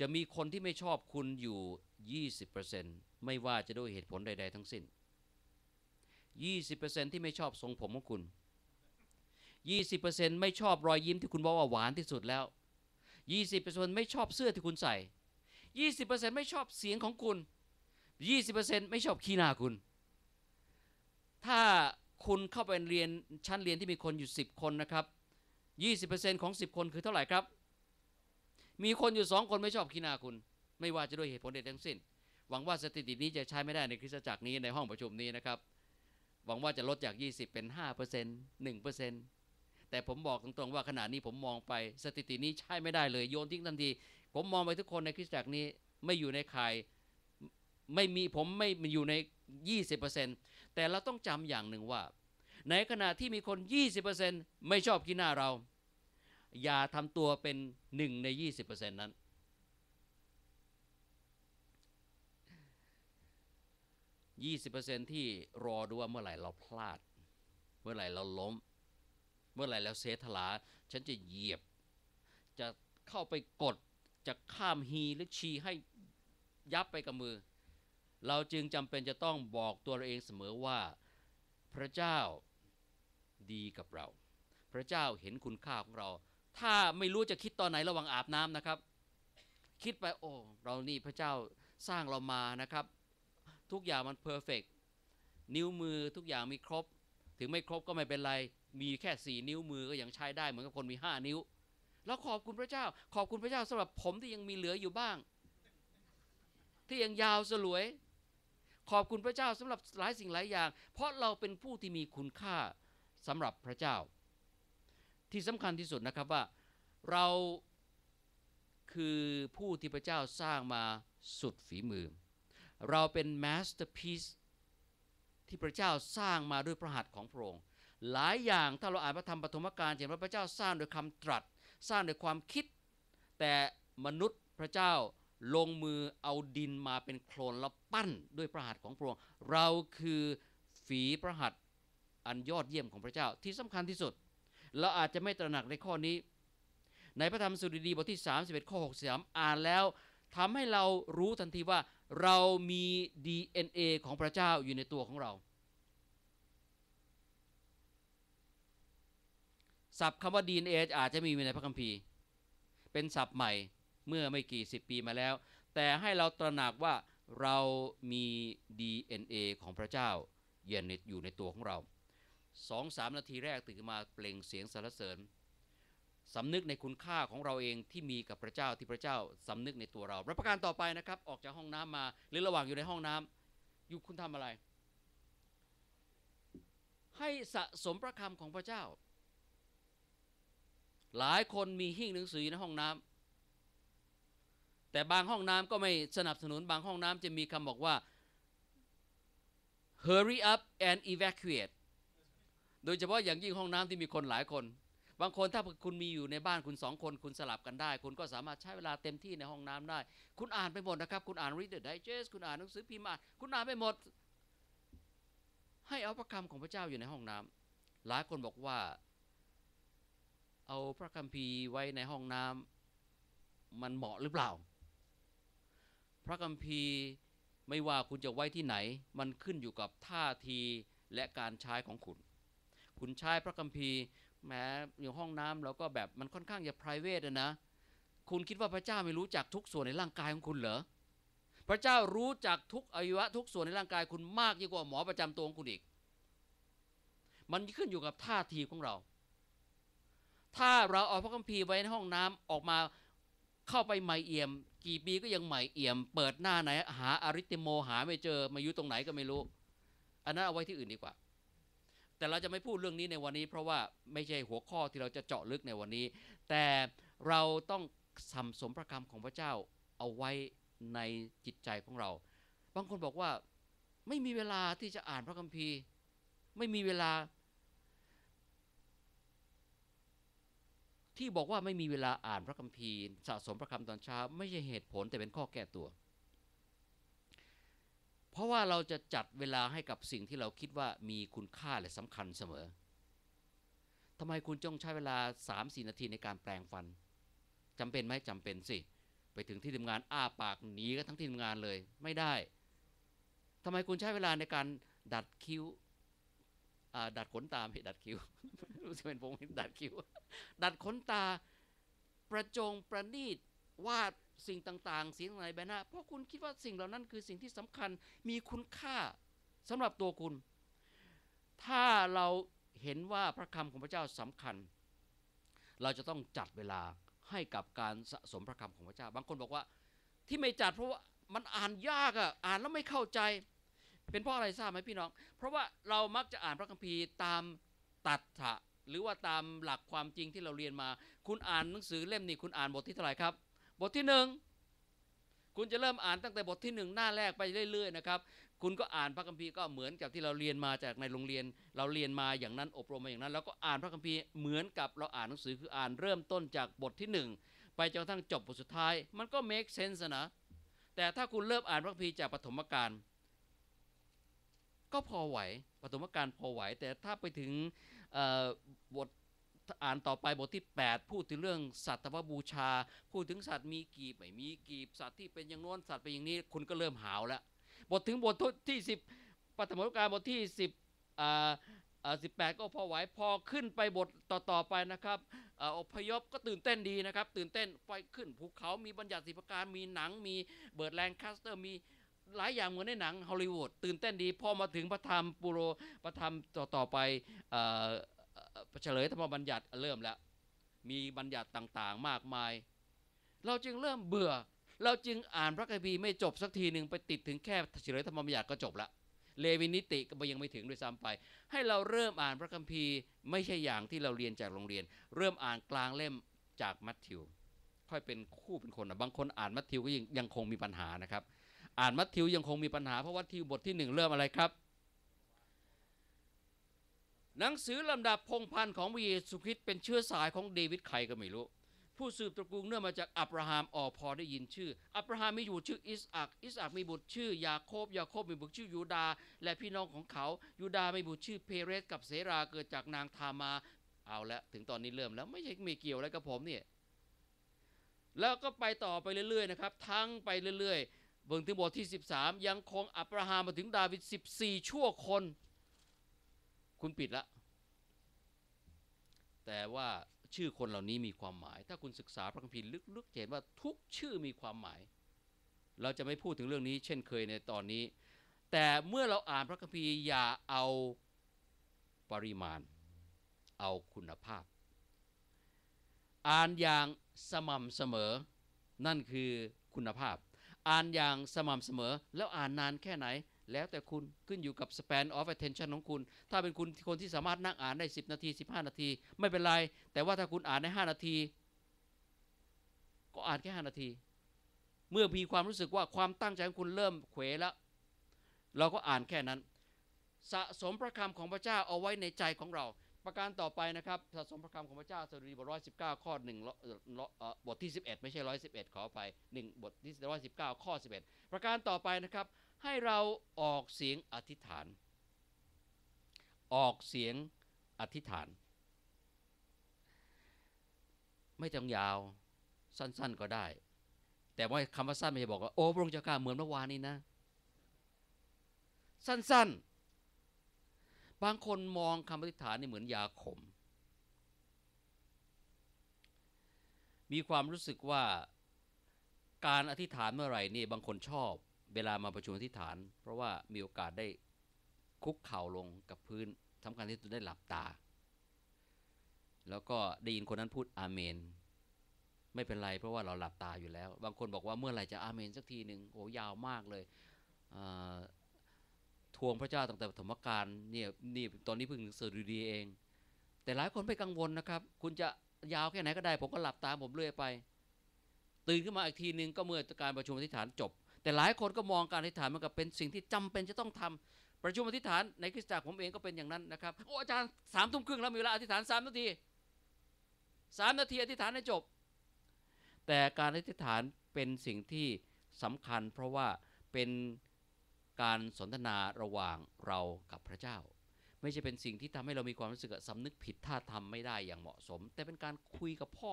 จะมีคนที่ไม่ชอบคุณอยู่ 20%ไม่ว่าจะด้วยเหตุผลใดๆ ทั้งสิ้น 20%ที่ไม่ชอบทรงผมของคุณ 20%ไม่ชอบรอยยิ้มที่คุณบอกว่าหวานที่สุดแล้ว 20%ไม่ชอบเสื้อที่คุณใส่ 20%ไม่ชอบเสียงของคุณ 20%ไม่ชอบขี้หน้าคุณ ถ้าคุณเข้าไปเรียนชั้นเรียนที่มีคนอยู่ 10 คนนะครับ 20%ของ 10 คนคือเท่าไหร่ครับมีคนอยู่สองคนไม่ชอบขี้หน้าคุณ ไม่ว่าจะด้วยเหตุผลใดทั้งสิ้นหวังว่าสถิตินี้จะใช้ไม่ได้ในคริสตจักรนี้ในห้องประชุมนี้นะครับหวังว่าจะลดจาก 20เป็น 5% 1%แต่ผมบอกตรงๆว่าขณะนี้ผมมองไป สถิตินี้ใช้ไม่ได้เลยโยนทิ้งทันที ผมมองไปทุกคนในคริสตจักรนี้ไม่อยู่ในใ่ายไม่มีผมไม่อยู่ใน 20%แต่เราต้องจำอย่างหนึ่งว่า ในขณะที่มีคน 20%ไม่ชอบกินหน้าเราอย่าทำตัวเป็นหนึ่งใน20%นั้นยี่สิบเเปอร์ซต์ที่รอดูว่าเมื่อไหร่เราพลาด เมื่อไหร่เราล้ม เมื่อไหร่เราเสถลา ฉันจะเหยียบ จะเข้าไปกดจะข้ามฮีหรือชีให้ยับไปกับมือ เราจึงจำเป็นจะต้องบอกตัวเราเองเสมอว่าพระเจ้าดีกับเรา พระเจ้าเห็นคุณค่าของเราถ้าไม่รู้จะคิดตอนไหนระหว่างอาบน้ำนะครับ คิดไปโอ้เรานี่พระเจ้าสร้างเรามานะครับ ทุกอย่างมันเพอร์เฟกนิ้วมือทุกอย่างมีครบ ถึงไม่ครบก็ไม่เป็นไร มีแค่สี่นิ้วมือก็ยังใช้ได้เหมือนกับคนมีห้านิ้ว แล้วขอบคุณพระเจ้า ขอบคุณพระเจ้าสำหรับผมที่ยังมีเหลืออยู่บ้าง ที่ยังยาวสลวย ขอบคุณพระเจ้าสำหรับหลายสิ่งหลายอย่าง เพราะเราเป็นผู้ที่มีคุณค่าสำหรับพระเจ้าที่สำคัญที่สุดนะครับว่าเราคือผู้ที่พระเจ้าสร้างมาสุดฝีมือเราเป็นมาสเตอร์พีซที่พระเจ้าสร้างมาด้วยพระหัตถ์ของพระองค์หลายอย่างถ้าเราอ่านพระธรรมปฐมกาลเห็นว่าพระเจ้าสร้างโดยคำตรัส สร้างโดยความคิด แต่มนุษย์พระเจ้าลงมือเอาดินมาเป็นโคลนแล้วปั้นด้วยพระหัตถ์ของพระองค์เราคือฝีพระหัตถ์อันยอดเยี่ยมของพระเจ้าที่สำคัญที่สุดเราอาจจะไม่ตระหนักในข้อนี้ ในพระธรรมสุริดีบทที่31ข้อ63อ่านแล้วทำให้เรารู้ทันทีว่าเรามี DNA ของพระเจ้าอยู่ในตัวของเรา ศัพท์คำว่า DNA อาจจะมีในพระคัมภีร์เป็นศัพท์ใหม่เมื่อไม่กี่สิบปีมาแล้ว แต่ให้เราตระหนักว่าเรามี DNA ของพระเจ้าเย็นอยู่ในตัวของเราสองสามนาทีแรกตื่นมาเปล่งเสียงสรรเสริญสำนึกในคุณค่าของเราเองที่มีกับพระเจ้าที่พระเจ้าสำนึกในตัวเราประการต่อไปนะครับออกจากห้องน้ำมาหรือระหว่างอยู่ในห้องน้ำอยู่คุณทำอะไร ให้สะสมพระคำของพระเจ้า หลายคนมีหิ้งหนังสือในห้องน้ำ แต่บางห้องน้ำก็ไม่สนับสนุนบางห้องน้ำจะมีคำบอกว่า hurry up and evacuate โดยเฉพาะอย่างยิ่งห้องน้ำที่มีคนหลายคน บางคนถ้าคุณมีอยู่ในบ้านคุณสองคน คุณสลับกันได้ คุณก็สามารถใช้เวลาเต็มที่ในห้องน้ำได้ คุณอ่านไปหมดนะครับ คุณอ่าน Reader Digest คุณอ่านหนังสือพิมพ์อ่านคุณอ่านไปหมด ให้เอาพระคำของพระเจ้าอยู่ในห้องน้ำ หลายคนบอกว่า เอาพระคัมภีร์ไว้ในห้องน้ำ มันเหมาะหรือเปล่า พระคัมภีร์ไม่ว่าคุณจะไว้ที่ไหน มันขึ้นอยู่กับท่าทีและการใช้ของคุณขุนชายพระคัมภีร์แม้อยู่ห้องน้ำเราก็แบบมันค่อนข้างจะ p r i v a t e นะ คุณคิดว่าพระเจ้าไม่รู้จักทุกส่วนในร่างกายของคุณเหรอ พระเจ้ารู้จักทุกอวัยวะทุกส่วนในร่างกายคุณมากยิ่งกว่าหมอประจำตัวของคุณอีก มันขึ้นอยู่กับท่าทีของเรา ถ้าเราเอาพระคัมภีร์ไว้ในห้องน้ำออกมาเข้าไปใหม่เอี่ยม กี่ปีก็ยังใหม่เอี่ยม เปิดหน้าไหนหาอาริติโมหาไม่เจอมาอยู่ตรงไหนก็ไม่รู้อันนั้นเอาไว้ที่อื่นดีกว่าแต่เราจะไม่พูดเรื่องนี้ในวันนี้ เพราะว่าไม่ใช่หัวข้อที่เราจะเจาะลึกในวันนี้ แต่เราต้องสัมสมพระคำของพระเจ้าเอาไว้ในจิตใจของเรา บางคนบอกว่าไม่มีเวลาที่จะอ่านพระคัมภีร์ ไม่มีเวลา ที่บอกว่าไม่มีเวลาอ่านพระคัมภีร์สะสมพระคำตอนเช้า ไม่ใช่เหตุผลแต่เป็นข้อแก้ตัวราะว่าเราจะจัดเวลาให้กับสิ่งที่เราคิดว่ามีคุณค่าและสำคัญเสมอ ทำไมคุณจงใช้เวลา3สนาทีในการแปลงฟัน จำเป็นไหมจำเป็นสิ ไปถึงที่ทำงานอ้าปากหนีกันทั้งที่ทำงานเลยไม่ได้ทำไมคุณใช้เวลาในการดัดคิ้วดัดขนตาไม่ดัดคิ้วรู้สึกเป็นวงดัดคิ้วดัดขนตา ประจงประณีตวาดสิ่งต่าง ๆ สิ่งไหนใบหน้า เพราะคุณคิดว่าสิ่งเหล่านั้นคือสิ่งที่สำคัญ มีคุณค่า สำหรับตัวคุณ ถ้าเราเห็นว่าพระคำของพระเจ้าสำคัญ เราจะต้องจัดเวลาให้กับการสะสมพระคำของพระเจ้า บางคนบอกว่าที่ไม่จัดเพราะว่ามันอ่านยากอะ่ะอ่านแล้วไม่เข้าใจ เป็นเพราะอะไรทราบไหมพี่น้อง เพราะว่าเรามักจะอ่านพระคัมภีร์ตามตัดถะหรือว่าตามหลักความจริงที่เราเรียนมา คุณอ่านหนังสือเล่มนี้คุณอ่านบทที่เท่าไหร่ครับบทที่หนึ่งคุณจะเริ่มอ่านตั้งแต่บทที่หนึ่งหน้าแรกไปเรื่อยๆนะครับ คุณก็อ่านพระคัมภีร์ก็เหมือนกับที่เราเรียนมาจากในโรงเรียน เราเรียนมาอย่างนั้นอบรมมาอย่างนั้นแล้วก็อ่านพระคัมภีร์เหมือนกับเราอ่านหนังสือคืออ่านเริ่มต้นจากบทที่หนึ่งไปจนกระทั่งจบบทสุดท้ายมันก็ make sense นะ แต่ถ้าคุณเริ่มอ่านพระคัมภีร์จากปฐมกาลก็พอไหว ปฐมกาลพอไหว แต่ถ้าไปถึงบทอ่านต่อไปบทที่ 8 พูดถึงเรื่องสัตวบูชา พูดถึงสัตว์มีกีบไม่มีกีบสัตว์ที่เป็นอย่างนน้นสัตว์เป็นอย่างนี้คุณก็เริ่มหาวแล้ว บทถึงบทที่ 10ปฐมกาลบทที่ 10อ่าสิบแปดก็พอไหวพอขึ้นไปบทต่อต่อไปนะครับออพยพก็ตื่นเต้นดีนะครับ ตื่นเต้นไฟขึ้นภูเขามีบัญญัติสิบการมีหนัง มีเบิร์ดแลนด์คาสเตอร์ มีหลายอย่างเหมือนในหนังฮอลลีวูดตื่นเต้นดี พอมาถึงพระธรรมปุโรพระธรรมต่อต่อไปเฉลยธรรมบัญญัติเริ่มแล้ว มีบัญญัติต่างๆมากมาย เราจึงเริ่มเบื่อ เราจึงอ่านพระคัมภีร์ไม่จบสักทีหนึ่งไปติดถึงแค่เฉลยธรรมบัญญัติก็จบละเลวินิติก็ยังไม่ถึงด้วยซ้ำไป ให้เราเริ่มอ่านพระคัมภีร์ ไม่ใช่อย่างที่เราเรียนจากโรงเรียน เริ่มอ่านกลางเล่มจากมัทธิว ค่อยเป็นคู่เป็นคนนะบางคนอ่านมัทธิวก็ยังยังคงมีปัญหานะครับ อ่านมัทธิวยังคงมีปัญหาเพราะว่าทิวบทที่หนึ่งเริ่มอะไรครับหนังสือลำดับพงพันธ์ของวีสุคิ์เป็นเชื้อสายของเดวิดใครก็ไม่รู้ผู้สืบตระกูลเนื่องมาจากอับราฮัมออพอได้ยินชื่อ อับราฮัมมีอยู่ชื่ออิสอักอิสอักมีบุตรชื่อยาโคบยาโคบมีบุตรชื่อยูดา และพี่น้องของเขายูดามีบุตรชื่อเพเรสกับเซราเกิดจากนางทามาเอาละถึงตอนนี้เริ่มแล้วไม่ใช่ไม่เกี่ยวอะไรกับผมเนี่ยแล้วก็ไปต่อไปเรื่อยๆนะครับทั้งไปเรื่อยๆเบื้องถึงบทที่ 13 ยังคงอับราฮัมมาถึงดาวิด14 ชั่วคนคุณปิดละ แต่ว่าชื่อคนเหล่านี้มีความหมาย ถ้าคุณศึกษาพระคัมภีร์ลึกๆเห็นว่าทุกชื่อมีความหมาย เราจะไม่พูดถึงเรื่องนี้เช่นเคยในตอนนี้ แต่เมื่อเราอ่านพระคัมภีร์อย่าเอาปริมาณ เอาคุณภาพ อ่านอย่างสม่ำเสมอนั่นคือคุณภาพ อ่านอย่างสม่ำเสมอแล้วอ่านนานแค่ไหนแล้วแต่คุณขึ้นอยู่กับ span of attention ของคุณ ถ้าเป็นคุณคนที่สามารถนั่งอ่านได้10 นาที 15 นาที ไม่เป็นไร แต่ว่าถ้าคุณอ่านได้5นาที ก็อ่านแค่ 5 นาที เมื่อมีความรู้สึกว่าความตั้งใจของคุณเริ่มเขวแล้วเราก็อ่านแค่นั้น สะสมพระคำของพระเจ้าเอาไว้ในใจของเรา ประการต่อไปนะครับสะสมพระคำของพระเจ้าสดุดีบทร้อยสิบเก้าข้อหนึ่งบทที่สิบเอ็ดไม่ใช่ร้อยสิบเอ็ดขอไปหนึ่งบทที่ร้อยสิบเก้าข้อสิบเอ็ดประการต่อไปนะครับให้เราออกเสียงอธิษฐาน ออกเสียงอธิษฐาน ไม่ต้องยาว สั้นๆก็ได้ แต่ว่าคำว่าสั้นไม่ใช่บอกว่าโอ้พระองค์เจ้าข้าเหมือนเมื่อวานนี้นะ สั้นๆ บางคนมองคำอธิษฐานนี่เหมือนยาขม มีความรู้สึกว่าการอธิษฐานเมื่อไหร่นี่บางคนชอบเวลามาประชุมที่ฐาน เพราะว่ามีโอกาสได้คุกเข่าลงกับพื้นสำคัญที่สุดได้หลับตา แล้วก็ได้ยินคนนั้นพูดอาเมน ไม่เป็นไรเพราะว่าเราหลับตาอยู่แล้ว บางคนบอกว่าเมื่อไหร่จะ อาเมนสักทีหนึ่งโอ้ยาวมากเลยทวงพระเจ้าตั้งแต่ปฐมกาลเนี่ยนี่ตอนนี้เพิ่งสดุดีเอง แต่หลายคนไม่กังวลนะครับ คุณจะยาวแค่ไหนก็ได้ ผมก็หลับตาผมเรื่อยไป ตื่นขึ้นมาอีกทีหนึ่งก็เมื่อการประชุมอธิษฐานจบแต่หลายคนก็มองการอธิษฐานมันกับเป็นสิ่งที่จำเป็นจะต้องทำประชุมอธิษฐาน ในคริสตจักรผมเองก็เป็นอย่างนั้นนะครับโอ้อาจารย์สามทุ่มครึ่งแล้วมีเวลาอธิษฐานสามนาทีสามนาทีอธิษฐานให้จบ แต่การอธิษฐานเป็นสิ่งที่สำคัญเพราะว่าเป็นการสนทนาระหว่างเรากับพระเจ้า ไม่ใช่เป็นสิ่งที่ทำให้เรามีความรู้สึกสำนึกผิดท่าทำไม่ได้อย่างเหมาะสม แต่เป็นการคุยกับพ่อ